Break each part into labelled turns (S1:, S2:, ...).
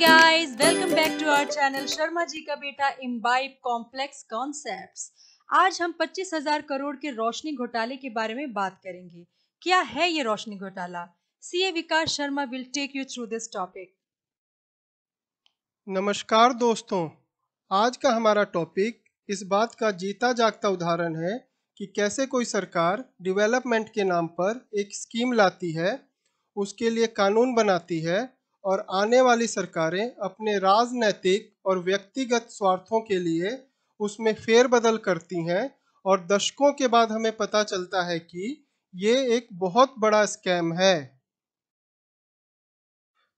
S1: Guys welcome back to our channel Sharma ji का बेटा imbibe complex concepts आज हम 25,000 करोड़ के रोशनी घोटाले के बारे में बात करेंगे क्या है ये रोशनी घोटाला CA Vikas Sharma will take you through this topic नमस्कार दोस्तों आज का हमारा टॉपिक इस बात का जीता जागता उदाहरण है कि कैसे कोई सरकार डेवलपमेंट के नाम पर एक स्कीम लाती है उसके लिए कानून बनाती है और आने वाली सरकारें अपने राजनैतिक और व्यक्तिगत स्वार्थों के लिए उसमें फेरबदल करती हैं और दशकों के बाद हमें पता चलता है कि ये एक बहुत बड़ा स्कैम है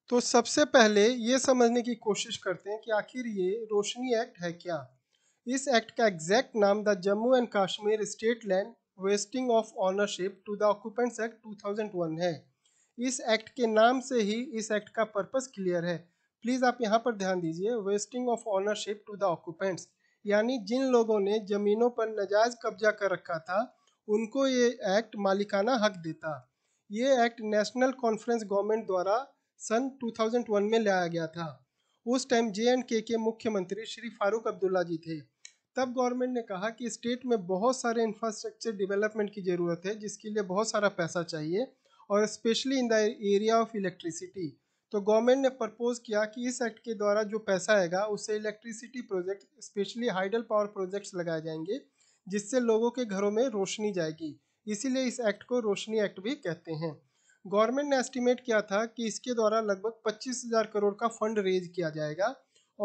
S1: तो सबसे पहले ये समझने की कोशिश करते हैं कि आखिर ये रोशनी एक्ट है क्या इस एक्ट का एग्जैक्ट नाम the Jammu and Kashmir state land vesting of ownership to the occupants act 2001 है इस एक्ट के नाम से ही इस एक्ट का पर्पस क्लियर है प्लीज आप यहाँ पर ध्यान दीजिए vesting of ownership to the occupants यानी जिन लोगों ने जमीनों पर नजायज कब्जा कर रखा था उनको ये एक्ट मालिकाना हक देता ये एक्ट नेशनल कॉन्फ्रेंस गवर्नमेंट द्वारा सन 2001 में लाया गया था उस टाइम जे एंड के के मुख्यमंत्री श्री फारूक अब्दुल्ला जी थे तब गवर्नमेंट ने कहा कि स्टेट में बहुत सारे इंफ्रास्ट्रक्चर डेवलपमेंट की ज़रूरत है जिसके लिए बहुत सारा पैसा चाहिए और specially in the area of electricity तो गवर्नमेंट ने प्रपोज किया कि इस एक्ट के द्वारा जो पैसा आएगा उससे electricity project specially hydel power projects लगाए जाएंगे जिससे लोगों के घरों में रोशनी जाएगी इसीलिए इस एक्ट को रोशनी एक्ट भी कहते हैं गवर्नमेंट ने एस्टिमेट किया था कि इसके द्वारा लगभग पच्चीस हजार करोड़ का फंड रेज किया जाएगा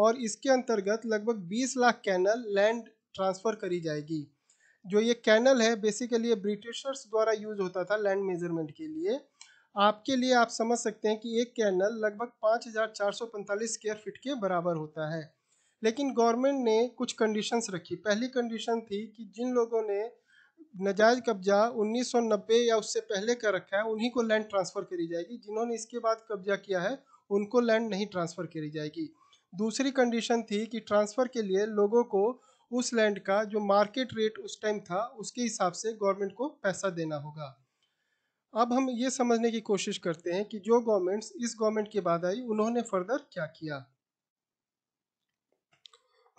S1: और इसके अंतर्गत लगभग 20 लाख कैनल लैंड ट्रांसफ़र करी जाएगी जो ये कैनल है बेसिकली ये ब्रिटिशर्स द्वारा यूज होता था लैंड मेजरमेंट के लिए आपके लिए आप समझ सकते हैं कि एक कैनल लगभग 5445 स्क्वायर फीट के बराबर होता है लेकिन गवर्नमेंट ने कुछ कंडीशंस रखी पहली कंडीशन थी कि जिन लोगों ने नजायज कब्जा 1990 या उससे पहले कर रखा है उन्हीं को लैंड ट्रांसफ़र करी जाएगी जिन्होंने इसके बाद कब्जा किया है उनको लैंड नहीं ट्रांसफ़र करी जाएगी दूसरी कंडीशन थी कि ट्रांसफ़र के लिए लोगों को उस लैंड का जो मार्केट रेट उस टाइम था उसके हिसाब से गवर्नमेंट को पैसा देना होगा अब हम ये समझने की कोशिश करते हैं कि जो गवर्नमेंट्स इस गवर्नमेंट के बाद आई उन्होंने फर्दर क्या किया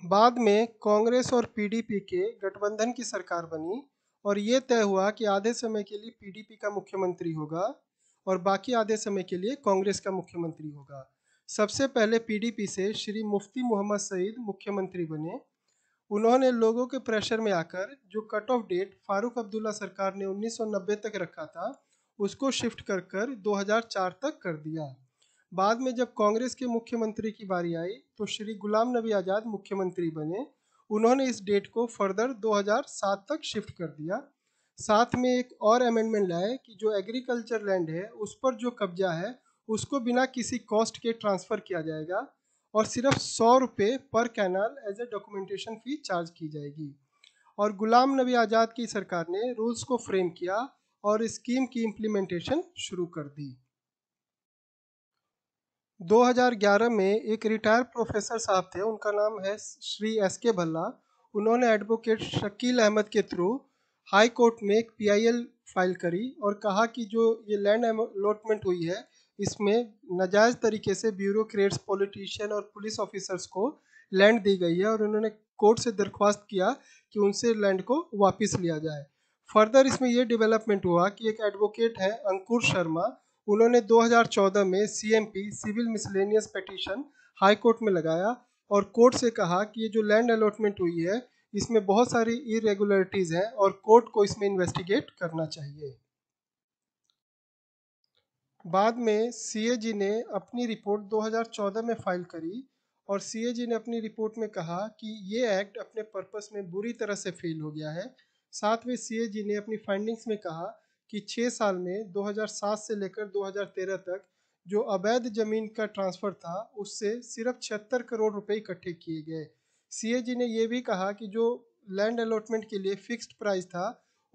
S1: बाद में कांग्रेस और पीडीपी के गठबंधन की सरकार बनी और ये तय हुआ कि आधे समय के लिए पीडीपी का मुख्यमंत्री होगा और बाकी आधे समय के लिए कांग्रेस का मुख्यमंत्री होगा सबसे पहले पीडीपी से श्री मुफ्ती मोहम्मद सईद मुख्यमंत्री बने उन्होंने लोगों के प्रेशर में आकर जो cut off date Farooq Abdullah सरकार ने 1990 तक रखा था उसको शिफ्ट कर कर 2004 तक कर दिया बाद में जब कांग्रेस के मुख्यमंत्री की बारी आई तो श्री गुलाम नबी आज़ाद मुख्यमंत्री बने उन्होंने इस डेट को फर्दर 2007 तक शिफ्ट कर दिया साथ में एक और अमेंडमेंट लाए कि जो एग्रीकल्चर लैंड है उस पर जो कब्जा है उसको बिना किसी कॉस्ट के ट्रांसफ़र किया जाएगा और सिर्फ सौ रुपये पर kanal as a documentation fee charge की जाएगी और गुलाम नबी आज़ाद की सरकार ने रूल्स को फ्रेम किया और स्कीम की इम्प्लीमेंटेशन शुरू कर दी 2011 में एक रिटायर प्रोफेसर साहब थे उनका नाम है श्री एस के भल्ला उन्होंने एडवोकेट शकील अहमद के थ्रू हाई कोर्ट में एक पीआईएल फाइल करी और कहा कि जो ये लैंड अलॉटमेंट हुई है इसमें नाजायज तरीके से ब्यूरोक्रेट्स पॉलिटिशियन और पुलिस ऑफिसर्स को लैंड दी गई है और उन्होंने कोर्ट से दरख्वास्त किया कि उनसे लैंड को वापस लिया जाए फर्दर इसमें यह डेवलपमेंट हुआ कि एक एडवोकेट है अंकुर शर्मा उन्होंने 2014 में CMP civil miscellaneous petition high court में लगाया और कोर्ट से कहा कि ये जो लैंड अलॉटमेंट हुई है इसमें बहुत सारी इरेगुलरिटीज़ हैं और कोर्ट को इसमें इन्वेस्टिगेट करना चाहिए बाद में सीएजी ने अपनी रिपोर्ट 2014 में फाइल करी और सीएजी ने अपनी रिपोर्ट में कहा कि ये एक्ट अपने पर्पस में बुरी तरह से फेल हो गया है साथ में सीएजी ने अपनी फाइंडिंग्स में कहा कि छः साल में 2007 से लेकर 2013 तक जो अवैध जमीन का ट्रांसफ़र था उससे सिर्फ छिहत्तर करोड़ रुपए इकट्ठे किए गए सी ने यह भी कहा कि जो लैंड अलॉटमेंट के लिए फिक्स्ड प्राइस था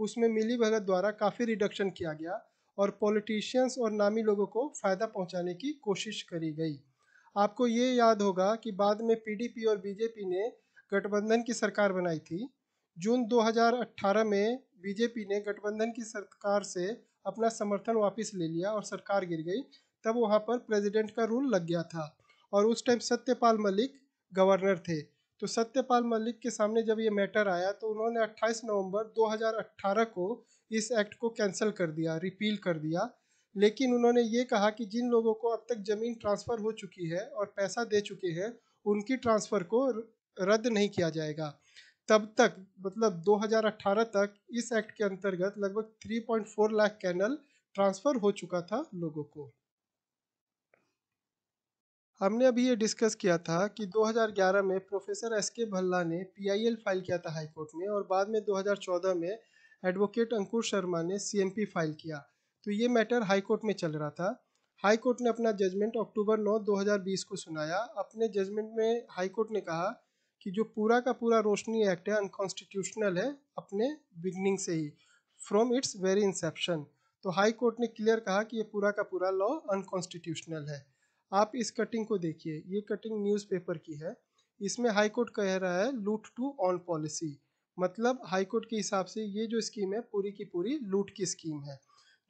S1: उसमें मिली भगत द्वारा काफ़ी रिडक्शन किया गया और पॉलिटिशियंस और नामी लोगों को फ़ायदा पहुंचाने की कोशिश करी गई आपको ये याद होगा कि बाद में पीडीपी और बीजेपी ने गठबंधन की सरकार बनाई थी जून 2018 में बीजेपी ने गठबंधन की सरकार से अपना समर्थन वापस ले लिया और सरकार गिर गई तब वहाँ पर प्रेसिडेंट का रूल लग गया था और उस टाइम सत्यपाल मलिक गवर्नर थे तो सत्यपाल मलिक के सामने जब ये मैटर आया तो उन्होंने 28 नवंबर 2018 को इस एक्ट को कैंसिल कर दिया रिपील कर दिया लेकिन उन्होंने ये कहा कि जिन लोगों को अब तक ज़मीन ट्रांसफ़र हो चुकी है और पैसा दे चुके हैं उनकी ट्रांसफ़र को रद्द नहीं किया जाएगा तब तक मतलब 2018 तक इस एक्ट के अंतर्गत लगभग 3.4 लाख कैनल ट्रांसफ़र हो चुका था लोगों को हमने अभी ये डिस्कस किया था कि 2011 में प्रोफेसर एस के भल्ला ने पीआईएल फाइल किया था हाईकोर्ट में और बाद में 2014 में एडवोकेट अंकुर शर्मा ने सीएमपी फाइल किया तो ये मैटर हाईकोर्ट में चल रहा था हाईकोर्ट ने अपना जजमेंट अक्टूबर 9 2020 को सुनाया अपने जजमेंट में हाईकोर्ट ने कहा कि जो पूरा का पूरा रोशनी एक्ट है अनकॉन्स्टिट्यूशनल है अपने बिगनिंग से ही फ्रॉम इट्स वेरी इंसेप्शन तो हाई कोर्ट ने क्लियर कहा कि ये पूरा का पूरा लॉ अनकॉन्स्टिट्यूशनल है आप इस कटिंग को देखिए ये कटिंग न्यूज़पेपर की है इसमें हाई कोर्ट कह रहा है लूट टू ऑन पॉलिसी मतलब हाई कोर्ट के हिसाब से ये जो स्कीम है पूरी की पूरी लूट की स्कीम है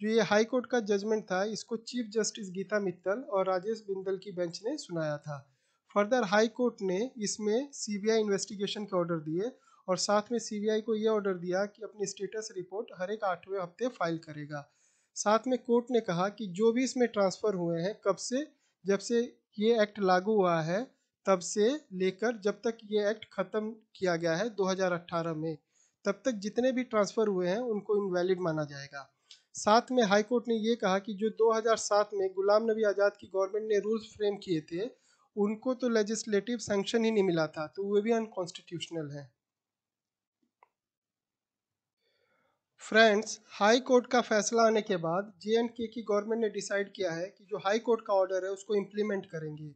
S1: जो ये हाई कोर्ट का जजमेंट था इसको चीफ जस्टिस गीता मित्तल और राजेश बिंदल की बेंच ने सुनाया था फर्दर हाई कोर्ट ने इसमें सीबीआई इन्वेस्टिगेशन के ऑर्डर दिए और साथ में सीबीआई को ये ऑर्डर दिया कि अपनी स्टेटस रिपोर्ट हर एक आठवें हफ्ते फाइल करेगा साथ में कोर्ट ने कहा कि जो भी इसमें ट्रांसफ़र हुए हैं कब से जब से ये एक्ट लागू हुआ है तब से लेकर जब तक ये एक्ट खत्म किया गया है 2018 में तब तक जितने भी ट्रांसफ़र हुए हैं उनको इनवैलिड माना जाएगा साथ में हाई कोर्ट ने ये कहा कि जो 2007 में गुलाम नबी आज़ाद की गवर्नमेंट ने रूल्स फ्रेम किए थे उनको तो लेजिस्लेटिव सैंक्शन ही नहीं मिला था तो वे भी अनकॉन्स्टिट्यूशनल है फ्रेंड्स हाई कोर्ट का फैसला आने के बाद जे एंड के की गवर्नमेंट ने डिसाइड किया है कि जो हाई कोर्ट का ऑर्डर है उसको इम्प्लीमेंट करेंगे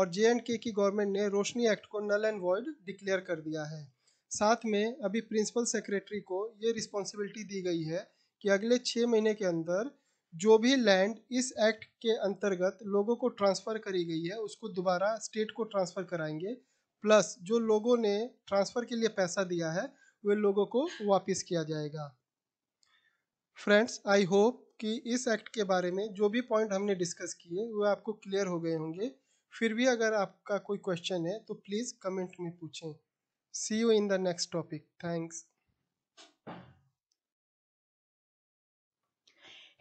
S1: और जे एंड के की गवर्नमेंट ने रोशनी एक्ट को नल एंड वॉइड डिक्लेयर कर दिया है साथ में अभी प्रिंसिपल सेक्रेटरी को ये रिस्पॉन्सिबिलिटी दी गई है कि अगले छः महीने के अंदर जो भी लैंड इस एक्ट के अंतर्गत लोगों को ट्रांसफ़र करी गई है उसको दोबारा स्टेट को ट्रांसफ़र कराएंगे प्लस जो लोगों ने ट्रांसफ़र के लिए पैसा दिया है वे लोगों को वापस किया जाएगा फ्रेंड्स आई होप कि इस एक्ट के बारे में जो भी पॉइंट हमने डिस्कस किए वो आपको क्लियर हो गए होंगे फिर भी अगर आपका कोई क्वेश्चन है तो प्लीज़ कमेंट में पूछें see you in the next topic thanks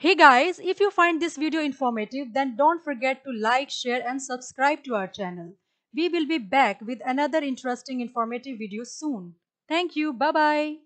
S1: Hey guys, if you find this video informative, then don't forget to like, share and subscribe to our channel. We will be back with another interesting informative video soon. Thank you. Bye-bye.